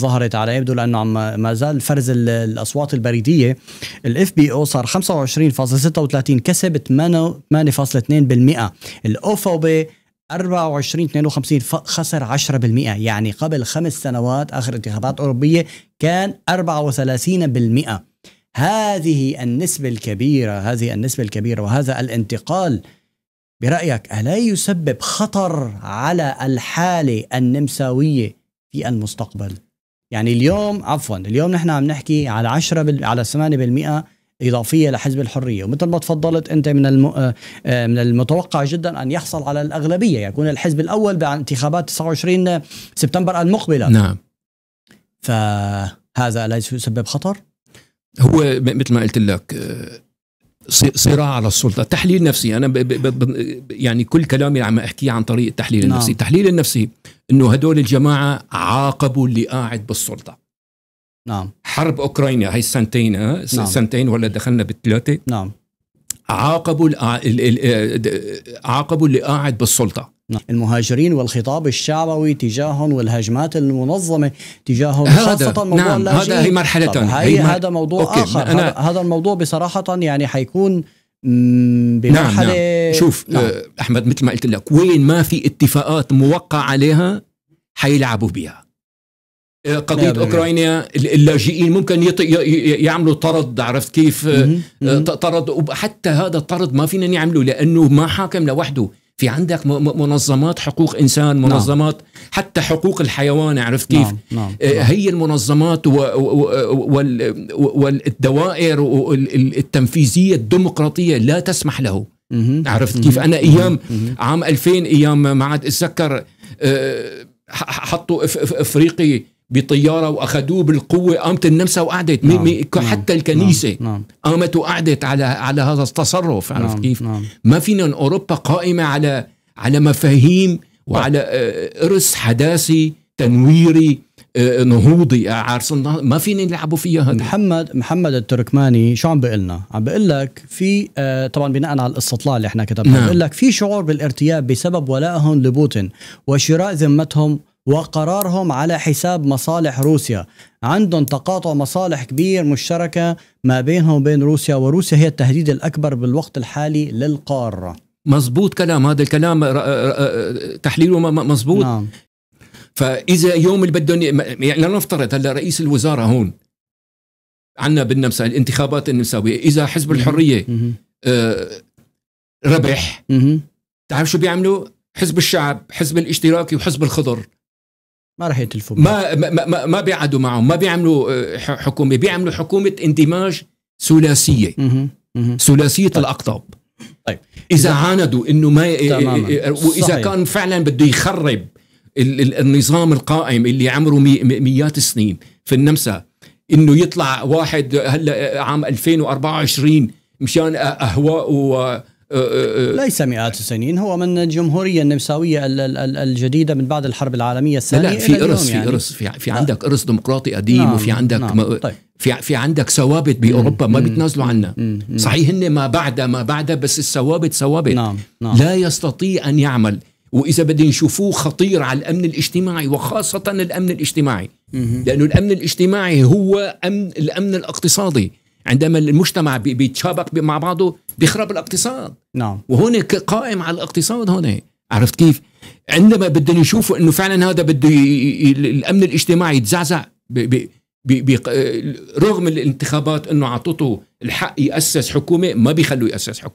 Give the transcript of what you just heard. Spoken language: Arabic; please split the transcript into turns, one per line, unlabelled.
ظهرت على يبدو لانه عم ما زال فرز الاصوات البريديه الاف بي او صار 25.36 كسب 8.2% الاوفوبي 24 52 خسر 10% يعني قبل خمس سنوات اخر انتخابات اوروبيه كان 34% هذه النسبة الكبيرة هذه النسبة الكبيرة وهذا الانتقال برأيك ألا يسبب خطر على الحالة النمساوية في المستقبل؟ يعني اليوم عفوا اليوم نحن عم نحكي على 10 بال... على 8% إضافية لحزب الحرية ومثل ما تفضلت أنت من الم... آه، آه، من المتوقع جدا أن يحصل على الأغلبية يكون الحزب الأول بانتخابات 29 سبتمبر المقبلة نعم فهذا لا يسبب خطر؟
هو مثل ما قلت لك آه، صراع على السلطه تحليل نفسي انا ب ب ب يعني كل كلامي عم احكيه عن طريق التحليل نعم. النفسي التحليل النفسي انه هدول الجماعه عاقبوا اللي قاعد بالسلطه نعم حرب اوكرانيا هي السنتين نعم. سنتين ولا دخلنا بالثلاثه
نعم عاقبوا عاقبوا اللي قاعد بالسلطه نعم. المهاجرين والخطاب الشعبوي تجاههم والهجمات المنظمة تجاههم هذا خاصة نعم، موضوع نعم هذا هي مرحلة هي مر... هذا موضوع أوكي. آخر أنا... هذا الموضوع بصراحة يعني حيكون
نعم، بمرحلة نعم نعم. شوف نعم. آه، أحمد مثل ما قلت لك وين ما في اتفاقات موقع عليها حيلعبوا بها آه، قضية أوكرانيا اللاجئين ممكن يط... يعملوا طرد عرفت كيف مم. آه، مم. طرد وحتى هذا الطرد ما فينا نعمله لأنه ما حاكم لوحده في عندك منظمات حقوق انسان نعم. منظمات نعم. حتى حقوق الحيوان عرف كيف نعم. نعم. آه، نعم. هي المنظمات والدوائر التنفيذيه الديمقراطيه لا تسمح له عرفت كيف انا ايام عام 2000 ايام ما عاد اتذكر آه، حطوا افريقي بطياره واخذوه بالقوه قامت النمسا وقعدت نعم. مي مي نعم، حتى نعم، الكنيسه نعم. نعم. قامت وقعدت على على هذا التصرف عرفت نعم. كيف؟ نعم. ما فينا اوروبا قائمه على على مفاهيم وعلى آه، ارث حداثي تنويري آه،
نهوضي ما فينا نلعبوا فيها هذا محمد محمد التركماني شو عم بقلنا لنا؟ عم بقول لك في آه، طبعا بناء على الاستطلاع اللي احنا كتبناه نعم. بقول لك في شعور بالارتياب بسبب ولائهم لبوتين وشراء ذمتهم وقرارهم على حساب مصالح روسيا عندهم تقاطع مصالح كبير مشتركة ما بينهم وبين روسيا وروسيا هي التهديد الأكبر بالوقت الحالي للقارة
مزبوط كلام هذا الكلام تحليله مزبوط نعم. فاذا يوم اللي بدهم يعني لنفترض هلا رئيس الوزاره هون عنا بالنمسا الانتخابات النمساويه اذا حزب الحريه آه، ربح تعرف شو بيعملوا حزب الشعب حزب الاشتراكي وحزب الخضر ما راح يتلفوا ما ما ما, ما بيقعدوا معهم ما بيعملوا آه، حكومه بيعملوا حكومه اندماج ثلاثيه ثلاثيه طيب. الاقطاب طيب اذا عاندوا انه ما إيه، إيه، تماماً. إيه، واذا صحيح. كان فعلا بده يخرب النظام القائم اللي عمره مي مئات السنين في النمسا انه يطلع واحد هلا آه، عام 2024
مشان اهواء أه، أه، أه. ليس مئات السنين هو من الجمهوريه النمساويه الجديده من بعد الحرب العالميه الثانيه لا في ارث يعني. في ارث في, في عندك ارث ديمقراطي قديم نعم وفي عندك نعم طيب.
في في عندك ثوابت باوروبا ما بيتنازلوا عنا صحيح هن ما بعد ما بعد بس الثوابت ثوابت نعم. نعم. لا يستطيع ان يعمل واذا بدنا نشوفوه خطير على الامن الاجتماعي وخاصه الامن الاجتماعي لانه الامن الاجتماعي هو امن الامن الاقتصادي عندما المجتمع بيتشابك مع بعضه بيخرب الاقتصاد نعم وهون قائم على الاقتصاد هون عرفت كيف عندما بدهم يشوفوا انه فعلا هذا بده الامن الاجتماعي يتزعزع رغم الانتخابات انه اعطته الحق ياسس حكومه ما بيخلوه ياسس حكومه